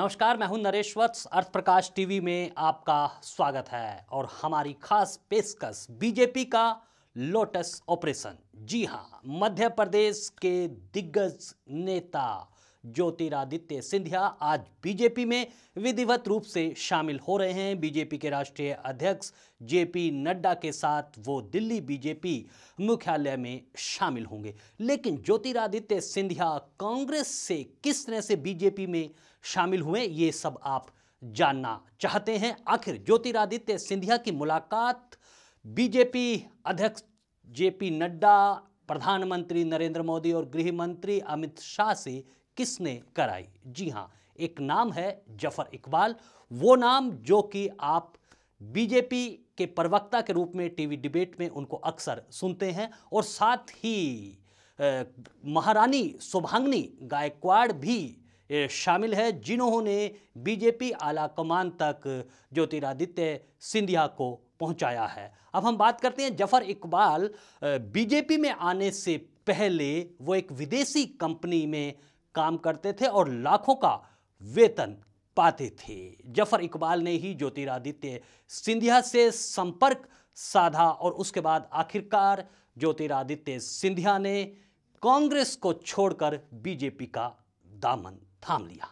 नमस्कार मैं हूं नरेश वत्स अर्थ प्रकाश टीवी में आपका स्वागत है और हमारी खास पेशकश बीजेपी का लोटस ऑपरेशन जी हां मध्य प्रदेश के दिग्गज नेता ज्योतिरादित्य सिंधिया आज बीजेपी में विधिवत रूप से शामिल हो रहे हैं बीजेपी के राष्ट्रीय अध्यक्ष जेपी नड्डा के साथ वो दिल्ली बीजेपी मुख्यालय में शामिल होंगे लेकिन ज्योतिरादित्य सिंधिया कांग्रेस से किस तरह से बीजेपी में शामिल हुए ये सब आप जानना चाहते हैं आखिर ज्योतिरादित्य सिंधिया की मुलाकात बीजेपी अध्यक्ष जे पी नड्डा प्रधानमंत्री नरेंद्र मोदी और गृह मंत्री अमित शाह से किसने कराई जी हाँ एक नाम है जफर इकबाल वो नाम जो कि आप बीजेपी के प्रवक्ता के रूप में टीवी डिबेट में उनको अक्सर सुनते हैं और साथ ही महारानी शुभांगनी गायकवाड़ भी शामिल है जिन्होंने बीजेपी आला कमान तक ज्योतिरादित्य सिंधिया को पहुंचाया है अब हम बात करते हैं जफर इकबाल बीजेपी में आने से पहले वो एक विदेशी कंपनी में काम करते थे और लाखों का वेतन पाते थे जफर इकबाल ने ही ज्योतिरादित्य सिंधिया से संपर्क साधा और उसके बाद आखिरकार ज्योतिरादित्य सिंधिया ने कांग्रेस को छोड़कर बीजेपी का दामन थाम लिया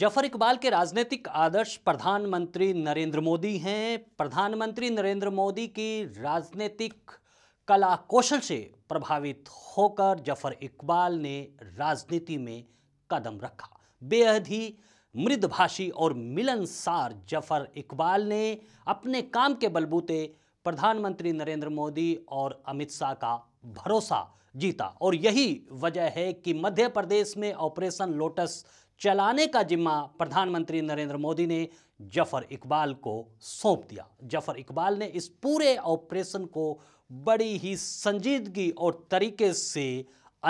जफर इकबाल के राजनीतिक आदर्श प्रधानमंत्री नरेंद्र मोदी हैं प्रधानमंत्री नरेंद्र मोदी की राजनीतिक कला कौशल से प्रभावित होकर जफर इकबाल ने राजनीति में कदम रखा बेहद ही मृदभाषी और मिलनसार जफर इकबाल ने अपने काम के बलबूते प्रधानमंत्री नरेंद्र मोदी और अमित शाह का भरोसा जीता और यही वजह है कि मध्य प्रदेश में ऑपरेशन लोटस चलाने का जिम्मा प्रधानमंत्री नरेंद्र मोदी ने जफर इकबाल को सौंप दिया जफर इकबाल ने इस पूरे ऑपरेशन को बड़ी ही संजीदगी और तरीके से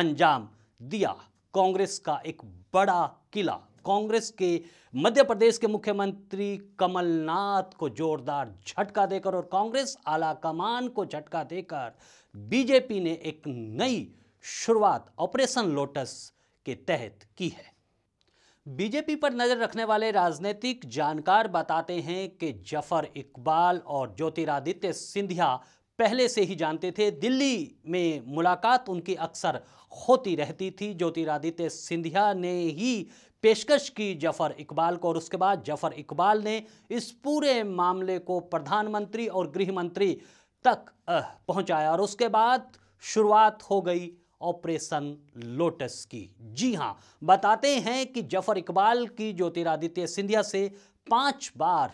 अंजाम दिया कांग्रेस का एक बड़ा किला कांग्रेस के मध्य प्रदेश के मुख्यमंत्री कमलनाथ को जोरदार झटका देकर और कांग्रेस आला कमान को झटका देकर बीजेपी ने एक नई शुरुआत ऑपरेशन लोटस के तहत की है बीजेपी पर नज़र रखने वाले राजनीतिक जानकार बताते हैं कि जफर इकबाल और ज्योतिरादित्य सिंधिया पहले से ही जानते थे दिल्ली में मुलाकात उनकी अक्सर होती रहती थी ज्योतिरादित्य सिंधिया ने ही पेशकश की जफ़र इकबाल को और उसके बाद जफ़र इकबाल ने इस पूरे मामले को प्रधानमंत्री और गृह मंत्री तक पहुंचाया और उसके बाद शुरुआत हो गई ऑपरेशन लोटस की जी हाँ बताते हैं कि जफ़र इकबाल की ज्योतिरादित्य सिंधिया से पांच बार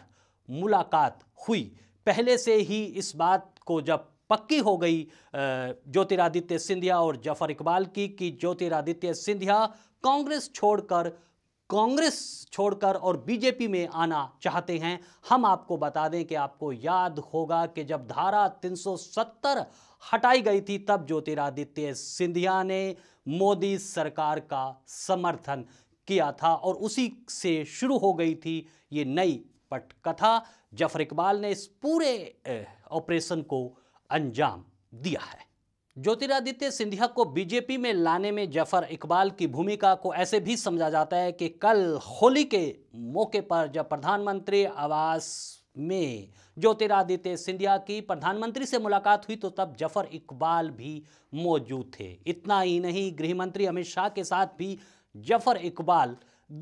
मुलाकात हुई पहले से ही इस बात को जब पक्की हो गई ज्योतिरादित्य सिंधिया और जफर इकबाल की कि ज्योतिरादित्य सिंधिया कांग्रेस छोड़कर कांग्रेस छोड़कर और बीजेपी में आना चाहते हैं हम आपको बता दें कि आपको याद होगा कि जब धारा 370 हटाई गई थी तब ज्योतिरादित्य सिंधिया ने मोदी सरकार का समर्थन किया था और उसी से शुरू हो गई थी ये नई पटकथा जफर इकबाल ने इस पूरे ऑपरेशन को अंजाम दिया है ज्योतिरादित्य सिंधिया को बीजेपी में लाने में जफर इकबाल की भूमिका को ऐसे भी समझा जाता है कि कल होली के मौके पर जब प्रधानमंत्री आवास में ज्योतिरादित्य सिंधिया की प्रधानमंत्री से मुलाकात हुई तो तब जफर इकबाल भी मौजूद थे इतना ही नहीं गृह मंत्री अमित शाह के साथ भी जफर इकबाल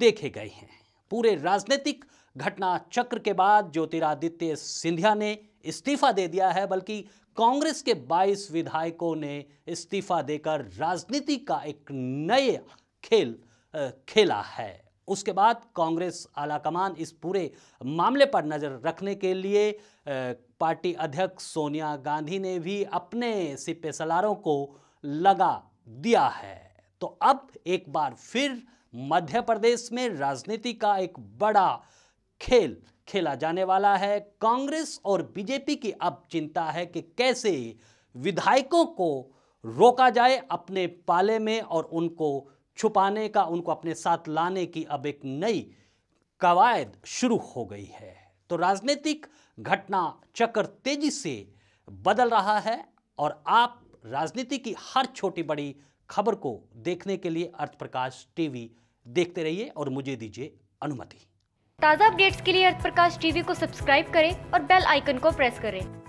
देखे गए हैं पूरे राजनीतिक घटना चक्र के बाद ज्योतिरादित्य सिंधिया ने इस्तीफा दे दिया है बल्कि कांग्रेस के 22 विधायकों ने इस्तीफा देकर राजनीति का एक नए खेल खेला है उसके बाद कांग्रेस आलाकमान इस पूरे मामले पर नज़र रखने के लिए पार्टी अध्यक्ष सोनिया गांधी ने भी अपने सिपेसलारों को लगा दिया है तो अब एक बार फिर मध्य प्रदेश में राजनीति का एक बड़ा खेल खेला जाने वाला है कांग्रेस और बीजेपी की अब चिंता है कि कैसे विधायकों को रोका जाए अपने पाले में और उनको छुपाने का उनको अपने साथ लाने की अब एक नई कवायद शुरू हो गई है तो राजनीतिक घटना चक्र तेजी से बदल रहा है और आप राजनीति की हर छोटी बड़ी खबर को देखने के लिए अर्थप्रकाश टीवी देखते रहिए और मुझे दीजिए अनुमति ताज़ा अपडेट्स के लिए अर्थ प्रकाश टीवी को सब्सक्राइब करें और बेल आइकन को प्रेस करें